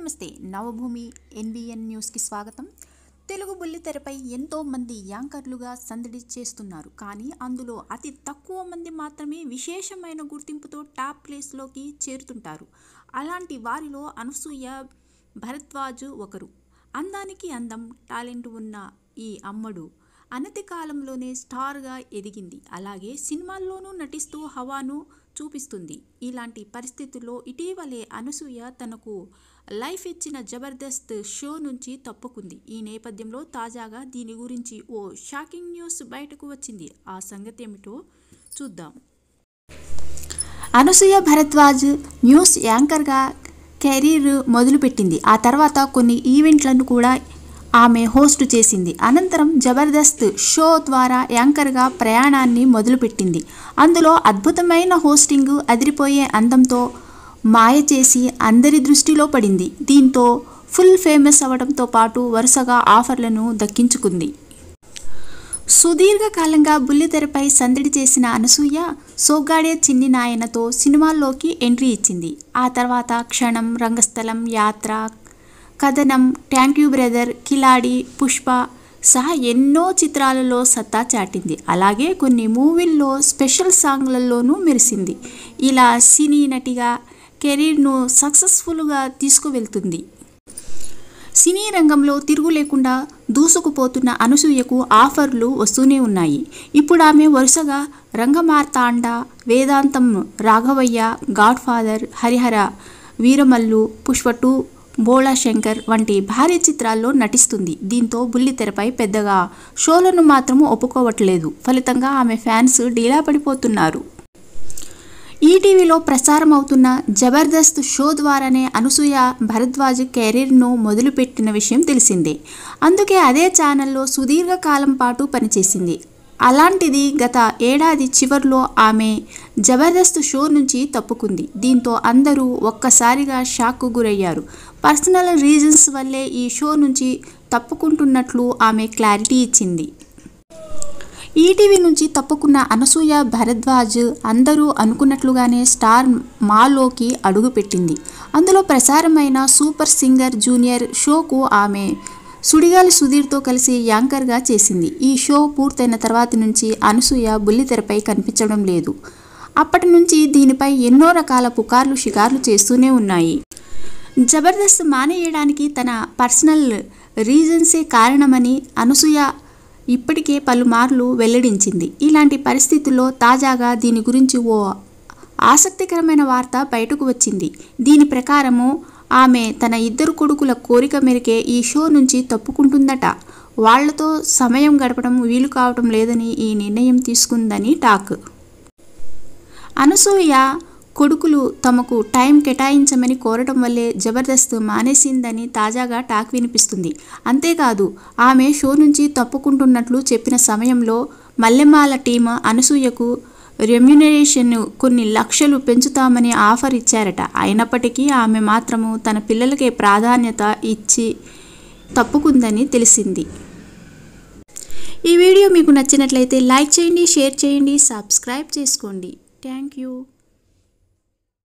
నమస్తే నవభూమి ఎన్బిఎన్ న్యూస్కి స్వాగతం తెలుగు బుల్లితెరపై ఎంతోమంది యాంకర్లుగా సందడి చేస్తున్నారు కానీ అందులో అతి తక్కువ మంది మాత్రమే విశేషమైన గుర్తింపుతో టాప్ ప్లేస్లోకి చేరుతుంటారు అలాంటి వారిలో అనసూయ భరద్వాజు ఒకరు అందానికి అందం టాలెంట్ ఉన్న ఈ అమ్మడు అనతి కాలంలోనే స్టార్గా ఎదిగింది అలాగే సినిమాల్లోనూ నటిస్తూ హవాను చూపిస్తుంది ఇలాంటి పరిస్థితుల్లో ఇటీవలే అనసూయ తనకు లైఫ్ ఇచ్చిన జబర్దస్త్ షో నుంచి తప్పుకుంది ఈ నేపథ్యంలో తాజాగా దీని గురించి ఓ షాకింగ్ న్యూస్ బయటకు వచ్చింది ఆ సంగతి ఏమిటో చూద్దాం అనసూయ భరద్వాజ్ న్యూస్ యాంకర్గా కెరీర్ మొదలుపెట్టింది ఆ తర్వాత కొన్ని ఈవెంట్లను కూడా ఆమె హోస్ట్ చేసింది అనంతరం జబర్దస్త్ షో ద్వారా యాంకర్గా ప్రయాణాన్ని మొదలుపెట్టింది అందులో అద్భుతమైన హోస్టింగ్ అదిరిపోయే అందంతో మాయ చేసి అందరి దృష్టిలో పడింది దీంతో ఫుల్ ఫేమస్ అవడంతో పాటు వరుసగా ఆఫర్లను దక్కించుకుంది సుదీర్ఘకాలంగా బుల్లితెరపై సందడి చేసిన అనసూయ సోగ్గాడే చిన్ని నాయనతో సినిమాల్లోకి ఎంట్రీ ఇచ్చింది ఆ తర్వాత క్షణం Rangasthalam Yatra Kathanam Thank You Brother Khiladi Pushpa సహా ఎన్నో చిత్రాలలో సత్తా చాటింది అలాగే కొన్ని మూవీల్లో స్పెషల్ సాంగ్లలోనూ మెరిసింది ఇలా సినీ నటిగా కెరీర్ను సక్సెస్ఫుల్గా తీసుకువెళ్తుంది సినీ రంగంలో తిరుగు లేకుండా దూసుకుపోతున్న అనసూయకు ఆఫర్లు వస్తూనే ఉన్నాయి ఇప్పుడు ఆమె వరుసగా రంగమార్తాండ వేదాంతం రాఘవయ్య గాడ్ఫాదర్ హరిహర వీరమల్లు పుష్ప టూ బోళా శంకర్ వంటి భారీ చిత్రాల్లో నటిస్తుంది దీంతో బుల్లి తెరపై పెద్దగా షోలను మాత్రం ఒప్పుకోవట్లేదు ఫలితంగా ఆమె ఫ్యాన్స్ డీలా పడిపోతున్నారు ఈటీవీలో ప్రసారం అవుతున్న జబర్దస్త్ షో ద్వారానే అనసూయ భరద్వాజ్ కెరీర్ను మొదలుపెట్టిన విషయం తెలిసిందే అందుకే అదే ఛానల్లో సుదీర్ఘకాలం పాటు పనిచేసింది అలాంటిది గత ఏడాది చివరిలో ఆమె జబర్దస్త్ షో నుంచి తప్పుకుంది దీంతో అందరూ ఒక్కసారిగా షాక్కు గురయ్యారు పర్సనల్ రీజన్స్ వల్లే ఈ షో నుంచి తప్పుకుంటున్నట్లు ఆమె క్లారిటీ ఇచ్చింది ఈటీవీ నుంచి తప్పుకున్న అనసూయ భరద్వాజ్ అందరూ అనుకున్నట్లుగానే స్టార్ మాలోకి అడుగుపెట్టింది అందులో ప్రసారమైన సూపర్ సింగర్ జూనియర్ షోకు ఆమె సుడిగాలి సుధీర్తో కలిసి యాంకర్గా చేసింది ఈ షో పూర్తయిన తర్వాత నుంచి అనసూయ బుల్లితెరపై కనిపించడం లేదు అప్పటి నుంచి దీనిపై ఎన్నో రకాల పుకార్లు షికార్లు చేస్తూనే ఉన్నాయి జబర్దస్త్ మానేయడానికి తన పర్సనల్ రీజన్సే కారణమని అనసూయ ఇప్పటికే పలుమార్లు వెల్లడించింది ఇలాంటి పరిస్థితుల్లో తాజాగా దీని గురించి ఓ ఆసక్తికరమైన వార్త బయటకు వచ్చింది దీని ప్రకారము ఆమె తన ఇద్దరు కొడుకుల కోరిక మేరకే ఈ షో నుంచి తప్పుకుంటుందట వాళ్లతో సమయం గడపడం వీలు కావటం లేదని ఈ నిర్ణయం తీసుకుందని టాక్ అనసూయ కొడుకులు తమకు టైం కేటాయించమని కోరటం వల్లే జబర్దస్త్ మానేసిందని తాజాగా టాక్ వినిపిస్తుంది అంతేకాదు ఆమె షో నుంచి తప్పుకుంటున్నట్లు చెప్పిన సమయంలో మల్లెమాల టీమ్ అనసూయకు రెమ్యునరేషన్ కొన్ని లక్షలు పెంచుతామని ఆఫర్ ఇచ్చారట అయినప్పటికీ ఆమె మాత్రము తన పిల్లలకే ప్రాధాన్యత ఇచ్చి తప్పుకుందని తెలిసింది ఈ వీడియో మీకు నచ్చినట్లయితే లైక్ చేయండి షేర్ చేయండి సబ్స్క్రైబ్ చేసుకోండి థ్యాంక్ యూ